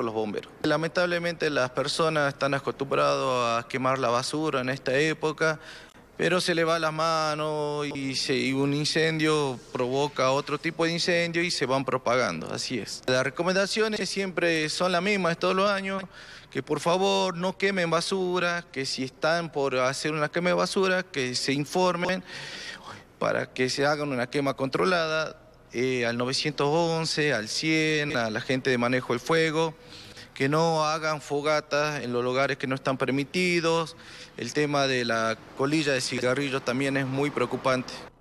los bomberos. Lamentablemente las personas están acostumbradas a quemar la basura en esta época, pero se le va la mano y, un incendio provoca otro tipo de incendio y se van propagando, así es. Las recomendaciones siempre son las mismas todos los años, que por favor no quemen basura, que si están por hacer una quema de basura, que se informen para que se haga una quema controlada, eh, al 911, al 100, a la gente de manejo del fuego, que no hagan fogatas en los lugares que no están permitidos. El tema de la colilla de cigarrillos también es muy preocupante.